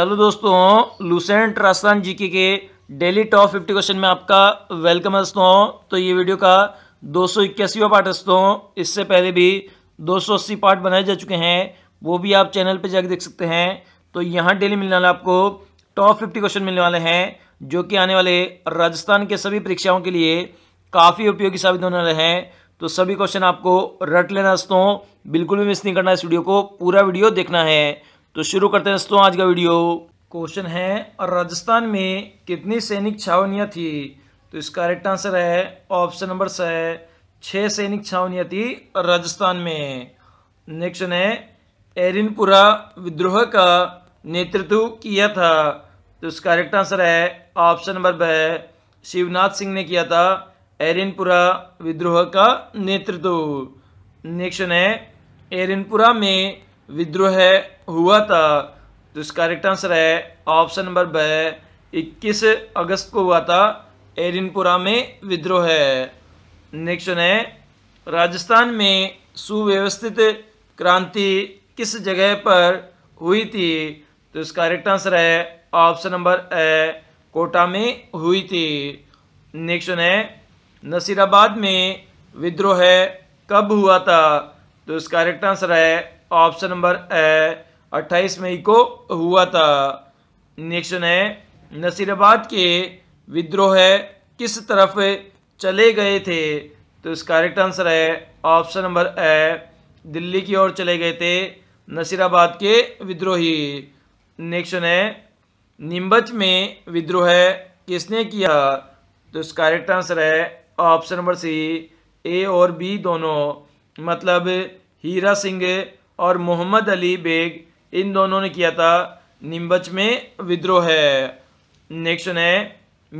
hello दोस्तों Lucent Rajasthan GK के daily top fifty question में आपका वेलकम है दोस्तों तो ये वीडियो का दो सौ इक्यासीवा पार्ट दोस्तों इससे पहले भी दो सौ अस्सी पार्ट बनाए जा चुके हैं वो भी आप चैनल पे जाकर देख सकते हैं तो यहाँ डेली मिलने वाला आपको टॉप फिफ्टी क्वेश्चन मिलने वाले हैं जो कि आने वाले राजस्थान के सभी परीक्षाओं के लिए काफ़ी उपयोगी साबित होने वाले हैं तो सभी क्वेश्चन आपको रट लेना दोस्तों बिल्कुल भी मिस नहीं करना इस वीडियो को पूरा वीडियो देखना है तो शुरू करते हैं दोस्तों आज का वीडियो क्वेश्चन है राजस्थान में कितनी सैनिक छावनियाँ थी तो इसका करेक्ट आंसर है ऑप्शन नंबर स छः सैनिक छावनियाँ थी राजस्थान में नेक्स्ट है एरिनपुरा विद्रोह का नेतृत्व किया था तो इसका करेक्ट आंसर है ऑप्शन नंबर ब शिवनाथ सिंह ने किया था एरिनपुरा विद्रोह का नेतृत्व नेक्स्ट है एरिनपुरा में विद्रोह हुआ था तो इसका करेक्ट आंसर है ऑप्शन नंबर ब इक्कीस अगस्त को हुआ था एरिनपुरा में विद्रोह है नेक्स्ट है राजस्थान में सुव्यवस्थित क्रांति किस जगह पर हुई थी तो इसका करेक्ट आंसर है ऑप्शन नंबर ए कोटा में हुई थी नेक्स्ट है नसीराबाद में विद्रोह कब हुआ था तो इसका करेक्ट आंसर है ऑप्शन नंबर ए 28 मई को हुआ था नेक्स्ट है नसीराबाद के विद्रोह किस तरफ चले गए थे तो इसका करेक्ट आंसर है ऑप्शन नंबर ए दिल्ली की ओर चले गए थे नसीराबाद के विद्रोही नेक्स्ट है निम्बच में विद्रोह किसने किया तो इसका करेक्ट आंसर है ऑप्शन नंबर सी ए और बी दोनों मतलब हीरा सिंह और मोहम्मद अली बेग इन दोनों ने किया था निम्बच में विद्रोह है नेक्स्ट है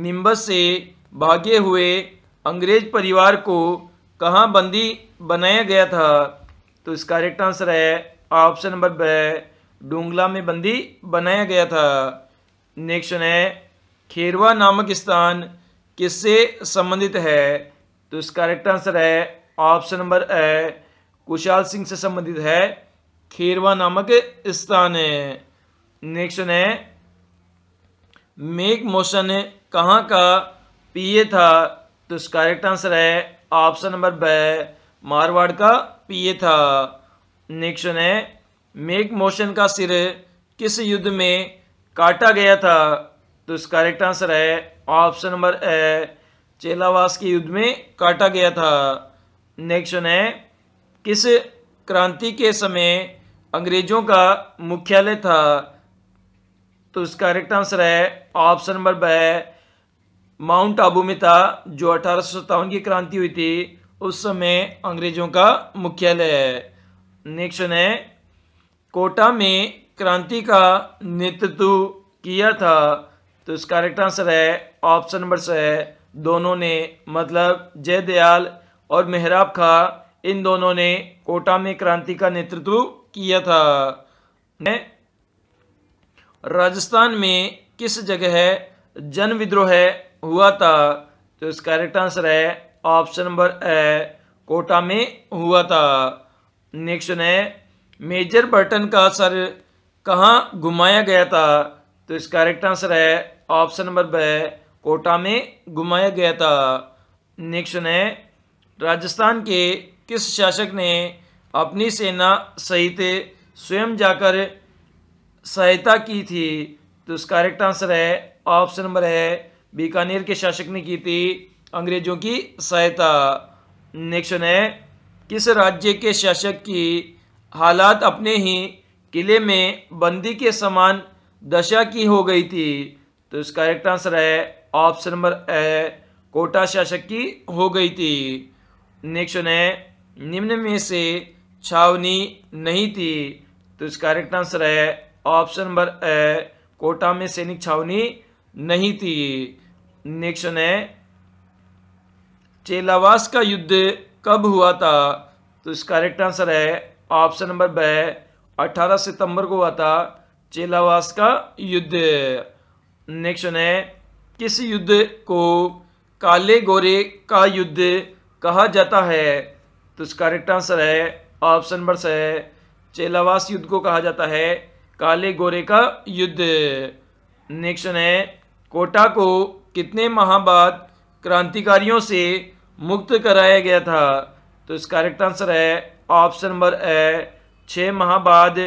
निम्बच से भागे हुए अंग्रेज परिवार को कहाँ बंदी बनाया गया था तो इसका करेक्ट आंसर है ऑप्शन नंबर ब डोंगला में बंदी बनाया गया था नेक्स्ट है खेरवा नामक स्थान किससे संबंधित है तो इसका करेक्ट आंसर है option number A Kushal Singh से संबंधित है खेरवा नामक स्थान है नेक्स्ट है मेक मोशन कहाँ का पीए था तो इसका करेक्ट आंसर है ऑप्शन नंबर ब मारवाड़ का पीए था नेक्स्ट है मेक मोशन का सिर किस युद्ध में काटा गया था तो इसका करेक्ट आंसर है ऑप्शन नंबर ए चेलावास के युद्ध में काटा गया था नेक्स्ट है किस क्रांति के समय अंग्रेजों का मुख्यालय था तो इसका करेक्ट आंसर है ऑप्शन नंबर ब माउंट आबू में था जो अठारह की क्रांति हुई थी उस समय अंग्रेजों का मुख्यालय है नेक्स्ट है कोटा में क्रांति का नेतृत्व किया था तो इसका करेक्ट आंसर है ऑप्शन नंबर से दोनों ने मतलब जयदयाल और मेहराब खा इन दोनों ने कोटा में क्रांति का नेतृत्व किया था ने राजस्थान में किस जगह जन विद्रोह हुआ था तो इसका करेक्ट आंसर है ऑप्शन नंबर ए कोटा में हुआ था नेक्स्ट है मेजर बर्टन का सर कहाँ घुमाया गया था तो इसका करेक्ट आंसर है ऑप्शन नंबर ब कोटा में घुमाया गया था नेक्स्ट है राजस्थान के किस शासक ने अपनी सेना सहित स्वयं जाकर सहायता की थी तो उसका करेक्ट आंसर है ऑप्शन नंबर है बीकानेर के शासक ने की थी अंग्रेजों की सहायता नेक्स्ट है किस राज्य के शासक की हालात अपने ही किले में बंदी के समान दशा की हो गई थी तो इसका करेक्ट आंसर है ऑप्शन नंबर ए कोटा शासक की हो गई थी नेक्स्ट है निम्न में से छावनी नहीं थी तो इसका करेक्ट आंसर है ऑप्शन नंबर ए कोटा में सैनिक छावनी नहीं थी नेक्स्ट है चेलावास का युद्ध कब हुआ था तो इसका करेक्ट आंसर है ऑप्शन नंबर ब 18 सितंबर को हुआ था चेलावास का युद्ध नेक्स्ट है किस युद्ध को काले गोरे का युद्ध कहा जाता है तो इसका करेक्ट आंसर है ऑप्शन नंबर स चेलावास युद्ध को कहा जाता है काले गोरे का युद्ध नेक्स्ट है कोटा को कितने माह बाद क्रांतिकारियों से मुक्त कराया गया था तो इसका करेक्ट आंसर है ऑप्शन नंबर ए छ माह बाद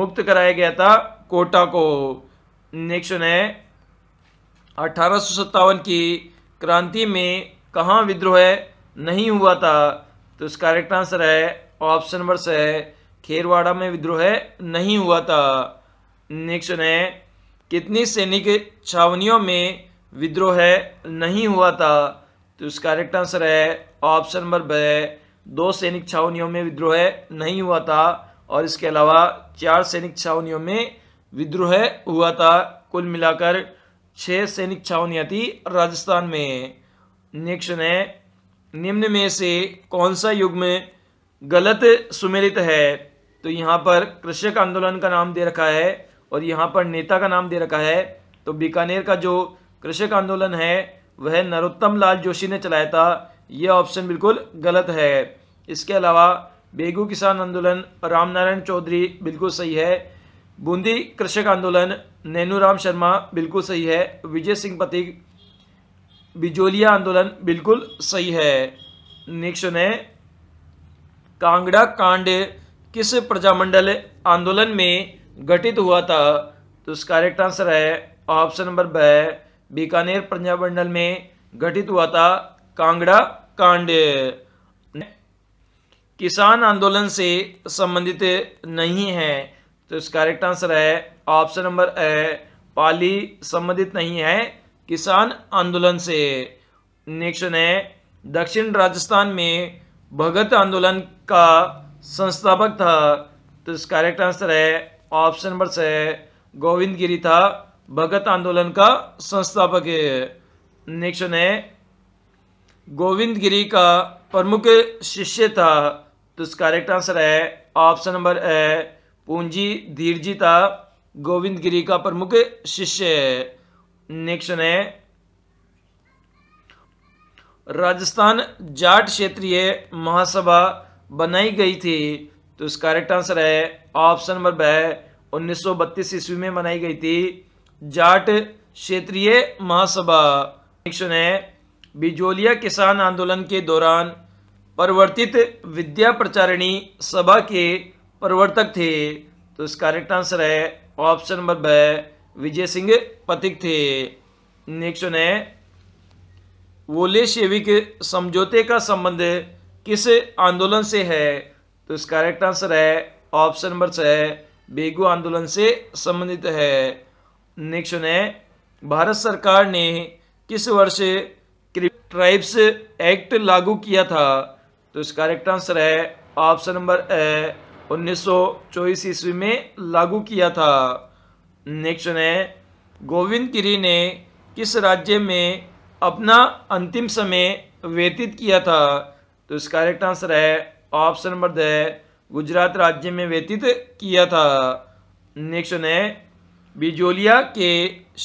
मुक्त कराया गया था कोटा को नेक्स्ट है अठारह की क्रांति में कहाँ विद्रोह नहीं हुआ था तो इसका करेक्ट आंसर है ऑप्शन नंबर से है खेरवाड़ा में विद्रोह नहीं हुआ था नेक्स्ट है कितनी सैनिक छावनियों में विद्रोह नहीं हुआ था तो इसका करेक्ट आंसर है ऑप्शन नंबर ब दो सैनिक छावनियों में विद्रोह नहीं हुआ था और इसके अलावा चार सैनिक छावनियों में विद्रोह हुआ था कुल मिलाकर छह सैनिक छावनियाँ थी राजस्थान में नेक्स्ट है निम्न में से कौन सा युग में गलत सुमेलित है तो यहाँ पर कृषक आंदोलन का नाम दे रखा है और यहाँ पर नेता का नाम दे रखा है तो बीकानेर का जो कृषक आंदोलन है वह नरोत्तम लाल जोशी ने चलाया था यह ऑप्शन बिल्कुल गलत है इसके अलावा बेगू किसान आंदोलन रामनारायण चौधरी बिल्कुल सही है बूंदी कृषक आंदोलन नैनू राम शर्मा बिल्कुल सही है विजय सिंह पतिक बिजोलिया आंदोलन बिल्कुल सही है नेक्स्ट है कांगड़ा कांड किस प्रजामंडल आंदोलन में गठित हुआ था तो इसका करेक्ट आंसर है ऑप्शन नंबर ब बीकानेर प्रजामंडल में गठित हुआ था कांगड़ा कांड किसान आंदोलन से संबंधित नहीं है तो इसका करेक्ट आंसर है ऑप्शन नंबर ए पाली संबंधित नहीं है किसान आंदोलन से नेक्स्ट है दक्षिण राजस्थान में भगत आंदोलन का संस्थापक था तो इसका करेक्ट आंसर है ऑप्शन नंबर से गोविंद गिरी था भगत आंदोलन का संस्थापक है नेक्स्ट है गोविंद गिरी का प्रमुख शिष्य था तो इसका करेक्ट आंसर है option number A Punji Dhirji था गोविंद गिरी का प्रमुख शिष्य है नेक्स्ट है राजस्थान जाट क्षेत्रीय महासभा बनाई गई थी तो इसका करेक्ट आंसर है ऑप्शन नंबर ब बत्तीस ईस्वी में बनाई गई थी जाट क्षेत्रीय महासभा क्वेश्चन है बिजोलिया किसान आंदोलन के दौरान परिवर्तित विद्या प्रचारिणी सभा के प्रवर्तक थे तो इसका करेक्ट आंसर है ऑप्शन नंबर ब विजय सिंह पथिक थे नेक्स्ट है वोलेशेविक समझौते का संबंध किस आंदोलन से है तो इसका करेक्ट आंसर है ऑप्शन नंबर छ बेगू आंदोलन से संबंधित है नेक्स्ट है भारत सरकार ने किस वर्ष ट्राइब्स एक्ट लागू किया था तो इसका करेक्ट आंसर है ऑप्शन नंबर ए उन्नीस सौ ईस्वी में लागू किया था नेक्स्ट है गोविंद गिरी ने किस राज्य में अपना अंतिम समय व्यतीत किया था तो इसका करेक्ट आंसर है ऑप्शन नंबर द गुजरात राज्य में व्यतीत किया था नेक्स्ट है बिजोलिया के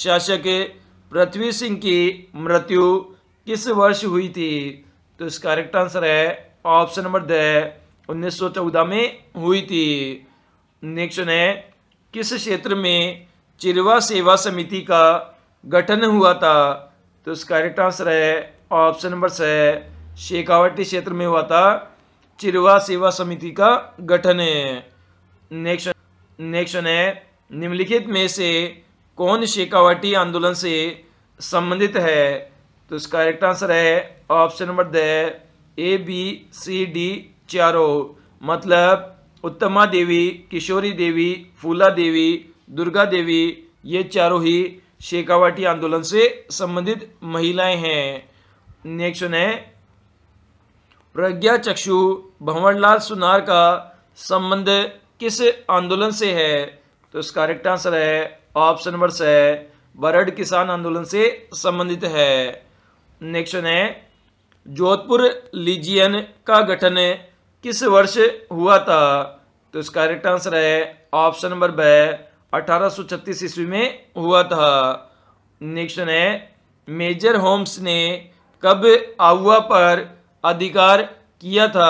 शासक पृथ्वी सिंह की मृत्यु किस वर्ष हुई थी तो इसका करेक्ट आंसर है ऑप्शन नंबर द 1914 में हुई थी नेक्स्ट है किस क्षेत्र में चिरवा सेवा समिति का गठन हुआ था तो इसका करेक्ट आंसर है ऑप्शन नंबर छः शेखावटी क्षेत्र में हुआ था चिरवा सेवा समिति का गठन है नेक्स्ट नेक्स्ट है निम्नलिखित में से कौन शेखावटी आंदोलन से संबंधित है तो इसका करेक्ट आंसर है ऑप्शन नंबर द ए बी सी डी चारो मतलब उत्तमा देवी किशोरी देवी फूला देवी दुर्गा देवी ये चारों ही शेखावाटी आंदोलन से संबंधित महिलाएं हैं नेक्स्ट है प्रज्ञा चक्षु भंवरलाल सुनार का संबंध किस आंदोलन से है तो इसका करेक्ट आंसर है ऑप्शन नंबर स बरड किसान आंदोलन से संबंधित है नेक्स्ट है जोधपुर लीजियन का गठन किस वर्ष हुआ था तो इसका करेक्ट आंसर है ऑप्शन नंबर ब 1836 ईस्वी में हुआ था नेक्स्ट है मेजर होम्स ने कब आउआ पर अधिकार किया था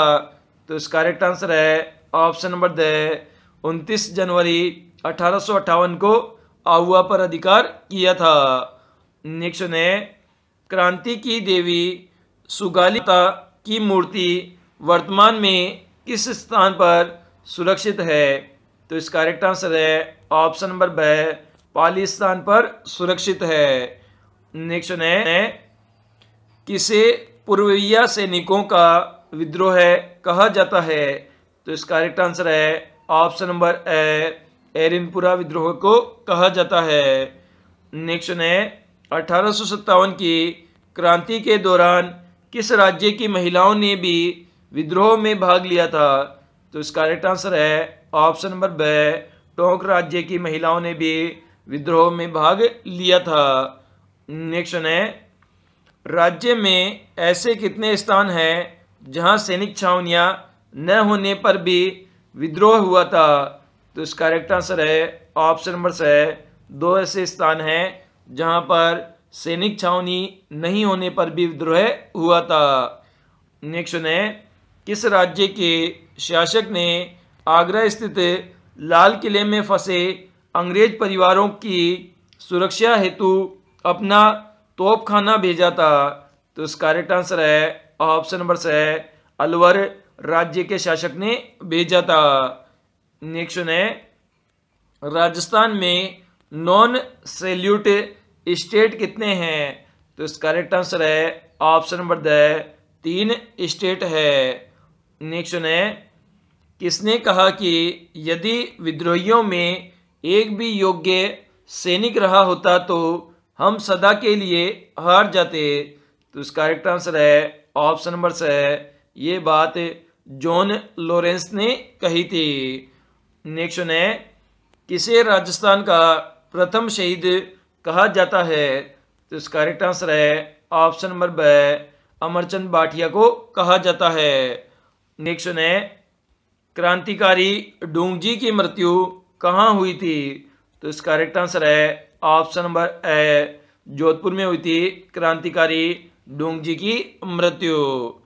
तो इसका करेक्ट आंसर है ऑप्शन नंबर द 29 जनवरी अठारह को आउआ पर अधिकार किया था नेक्स्ट ने क्रांति की देवी सुगालिता की मूर्ति वर्तमान में किस स्थान पर सुरक्षित है तो इसका करेक्ट आंसर है ऑप्शन नंबर ब पालिस्तान पर सुरक्षित है नेक्स्ट है किसे पूर्वीय सैनिकों का विद्रोह है कहा जाता है तो इसका करेक्ट आंसर है ऑप्शन नंबर ए एरिनपुरा विद्रोह को कहा जाता है नेक्स्ट है अठारह की क्रांति के दौरान किस राज्य की महिलाओं ने भी विद्रोह में भाग लिया था तो इसका करेक्ट आंसर है ऑप्शन नंबर ब टोंक राज्य की महिलाओं ने भी विद्रोह में भाग लिया था नेक्स्ट है राज्य में ऐसे कितने स्थान हैं जहां सैनिक छावनियां न होने पर भी विद्रोह हुआ था तो इसका करेक्ट आंसर है ऑप्शन नंबर से दो ऐसे स्थान हैं जहां पर सैनिक छावनी नहीं होने पर भी विद्रोह हुआ था नेक्स्ट है किस राज्य के शासक ने आगरा स्थित लाल किले में फंसे अंग्रेज परिवारों की सुरक्षा हेतु अपना तोपखाना भेजा था तो इसका करेक्ट आंसर है ऑप्शन नंबर से अलवर राज्य के शासक ने भेजा था नेक्स्ट है राजस्थान में नॉन सेल्यूट स्टेट कितने हैं तो इसका करेक्ट आंसर है ऑप्शन नंबर द तीन स्टेट है नेक्स्ट है किसने कहा कि यदि विद्रोहियों में एक भी योग्य सैनिक रहा होता तो हम सदा के लिए हार जाते तो इसका करेक्ट आंसर है ऑप्शन नंबर से ये बात जॉन लॉरेंस ने कही थी नेक्स्ट है किसे राजस्थान का प्रथम शहीद कहा जाता है तो इसका करेक्ट आंसर है ऑप्शन नंबर ब अमरचंद बाठिया को कहा जाता है नेक्स्ट है क्रांतिकारी डोंगजी की मृत्यु कहाँ हुई थी तो इसका करेक्ट आंसर है ऑप्शन नंबर ए जोधपुर में हुई थी क्रांतिकारी डूंगजी की मृत्यु